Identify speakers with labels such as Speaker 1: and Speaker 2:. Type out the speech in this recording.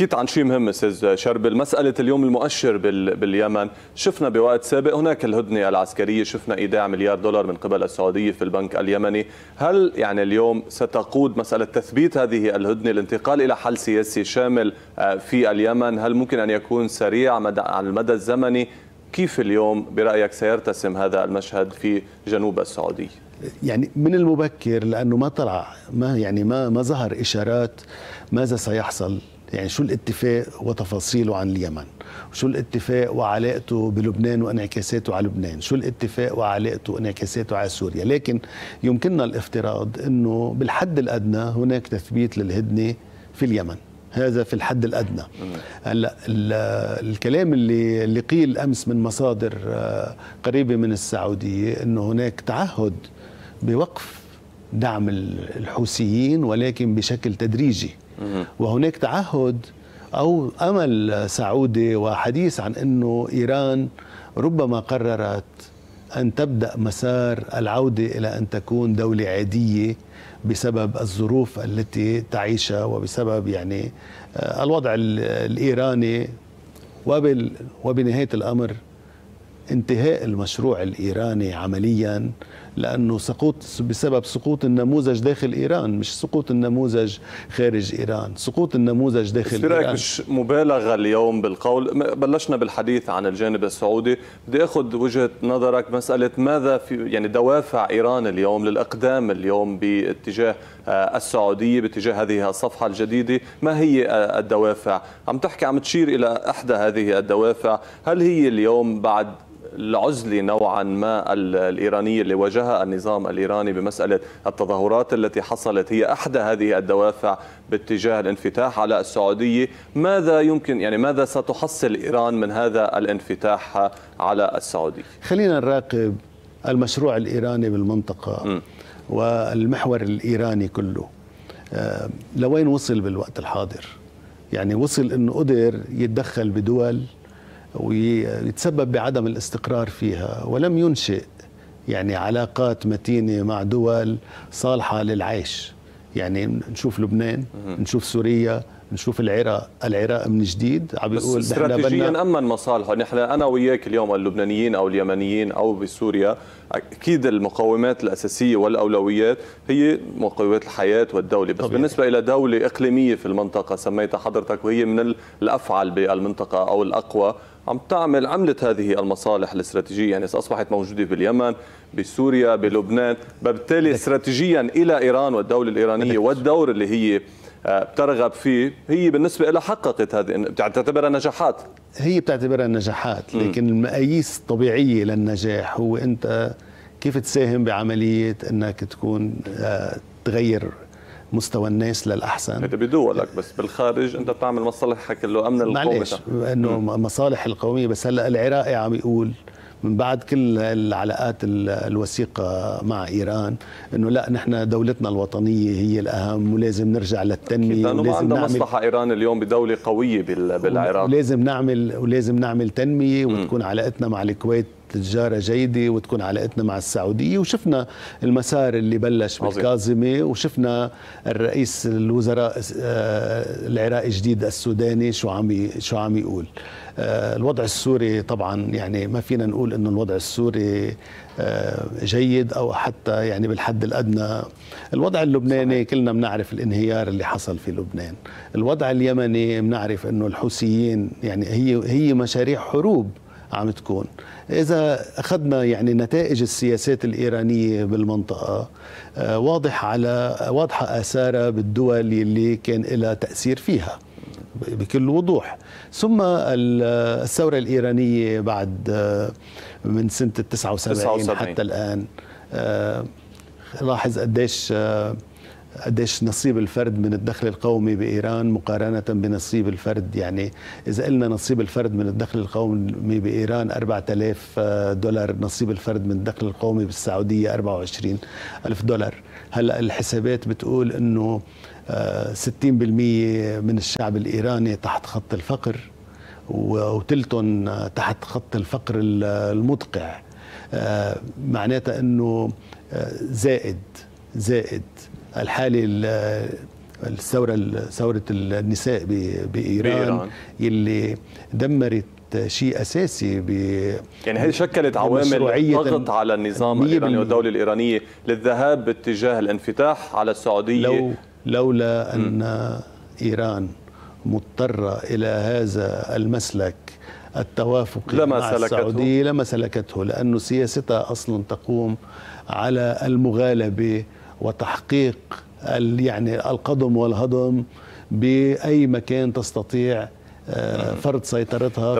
Speaker 1: حكيت عن شيء مهم استاذ شربل مساله اليوم المؤشر باليمن شفنا بوقت سابق هناك الهدنه العسكريه شفنا ايداع مليار دولار من قبل السعوديه في البنك اليمني هل يعني اليوم ستقود مساله تثبيت هذه الهدنه الانتقال الى حل سياسي شامل آه، في اليمن هل ممكن ان يكون سريع على المدى الزمني كيف اليوم برايك سيرتسم هذا المشهد في جنوب السعوديه
Speaker 2: يعني من المبكر لانه ما طلع ما يعني ما ما ظهر اشارات ماذا سيحصل يعني شو الاتفاق وتفاصيله عن اليمن شو الاتفاق وعلاقته بلبنان وانعكاساته على لبنان شو الاتفاق وعلاقته وانعكاساته على سوريا لكن يمكننا الافتراض انه بالحد الادنى هناك تثبيت للهدنه في اليمن هذا في الحد الادنى هلا الكلام اللي اللي قيل امس من مصادر آه، قريبه من السعوديه انه هناك تعهد بوقف دعم الحوثيين ولكن بشكل تدريجي وهناك تعهد أو أمل سعودي وحديث عن أنه إيران ربما قررت أن تبدأ مسار العودة إلى أن تكون دولة عادية بسبب الظروف التي تعيشها وبسبب يعني آه، الوضع الإيراني وبال وبنهاية الأمر انتهاء المشروع الإيراني عمليا لأنه سقوط بسبب سقوط النموذج داخل إيران مش سقوط النموذج خارج إيران سقوط النموذج داخل إيران برأيك
Speaker 1: مش مبالغة اليوم بالقول بلشنا بالحديث عن الجانب السعودي بدي أخذ وجهة نظرك مسألة ماذا في يعني دوافع إيران اليوم للإقدام اليوم باتجاه آه، السعودية باتجاه هذه الصفحة الجديدة ما هي آه، الدوافع عم تحكي عم تشير إلى إحدى هذه الدوافع هل هي اليوم بعد العزلة نوعا ما الإيرانية اللي واجهها النظام الإيراني بمسألة التظاهرات التي حصلت هي أحدى هذه الدوافع باتجاه الانفتاح على السعودية ماذا يمكن يعني ماذا ستحصل إيران من هذا الانفتاح على السعودية
Speaker 2: خلينا نراقب المشروع الإيراني بالمنطقة م. والمحور الإيراني كله آه، لوين وصل بالوقت الحاضر يعني وصل أنه قدر يتدخل بدول ويتسبب بعدم الاستقرار فيها ولم ينشئ يعني علاقات متينة مع دول صالحة للعيش يعني نشوف لبنان نشوف سوريا نشوف العراق العراق من جديد عم بيقول بس استراتيجيا
Speaker 1: امن مصالحه نحن انا وياك اليوم اللبنانيين او اليمنيين او بسوريا اكيد المقومات الاساسيه والاولويات هي مقومات الحياه والدوله بس طبيعي. بالنسبه الى دوله اقليميه في المنطقه سميتها حضرتك وهي من الافعل بالمنطقه او الاقوى عم تعمل عملت هذه المصالح الاستراتيجيه يعني اصبحت موجوده باليمن بسوريا بلبنان فبالتالي استراتيجيا الى ايران والدوله الايرانيه والدور اللي هي آه، بترغب فيه هي بالنسبة لها حققت هذه تعتبرها نجاحات
Speaker 2: هي بتعتبرها نجاحات لكن المقاييس الطبيعية للنجاح هو أنت كيف تساهم بعملية أنك تكون آه، تغير مستوى الناس للاحسن
Speaker 1: هذا بدولك بس بالخارج انت بتعمل مصالحك كله امن القومه انه
Speaker 2: مصالح القوميه بس هلا العراقي عم يقول من بعد كل العلاقات الوثيقة مع إيران أنه لا نحن دولتنا الوطنية هي الأهم ولازم نرجع للتنمية لأنه ما عندها مصلحة
Speaker 1: إيران اليوم بدولة قوية بالعراق ولازم
Speaker 2: نعمل ولازم نعمل تنمية وتكون علاقتنا مع الكويت تجاره جيده وتكون علاقتنا مع السعوديه وشفنا المسار اللي بلش عظيم. بالكاظمه وشفنا الرئيس الوزراء آه، العراقي الجديد السوداني شو عم شو عم يقول آه، الوضع السوري طبعا يعني ما فينا نقول انه الوضع السوري آه، جيد او حتى يعني بالحد الادنى الوضع اللبناني صحيح. كلنا بنعرف الانهيار اللي حصل في لبنان الوضع اليمني بنعرف انه الحوثيين يعني هي هي مشاريع حروب عم تكون إذا أخذنا يعني نتائج السياسات الإيرانية بالمنطقة آه، واضح على واضحة آثارها بالدول اللي كان لها تأثير فيها بكل وضوح ثم الثورة الإيرانية بعد آه، من سنة 79 حتى الآن آه، لاحظ قديش قديش نصيب الفرد من الدخل القومي بإيران مقارنة بنصيب الفرد يعني إذا قلنا نصيب الفرد من الدخل القومي بإيران 4000 دولار نصيب الفرد من الدخل القومي بالسعودية 24 ألف دولار هلأ الحسابات بتقول أنه 60% آه، من الشعب الإيراني تحت خط الفقر وثلثهم آه، تحت خط الفقر المدقع آه، معناتها أنه زائد زائد الحالي الثوره ثوره النساء بايران, بإيران. اللي دمرت شيء اساسي ب يعني هي شكلت عوامل ضغط على النظام الايراني والدوله
Speaker 1: الايرانيه للذهاب باتجاه الانفتاح على السعوديه لو
Speaker 2: لولا ان ايران مضطره الى هذا المسلك التوافق لما مع سلكته. السعوديه لما سلكته لانه سياستها اصلا تقوم على المغالبه وتحقيق يعني القدم والهضم باي مكان تستطيع آه، فرض سيطرتها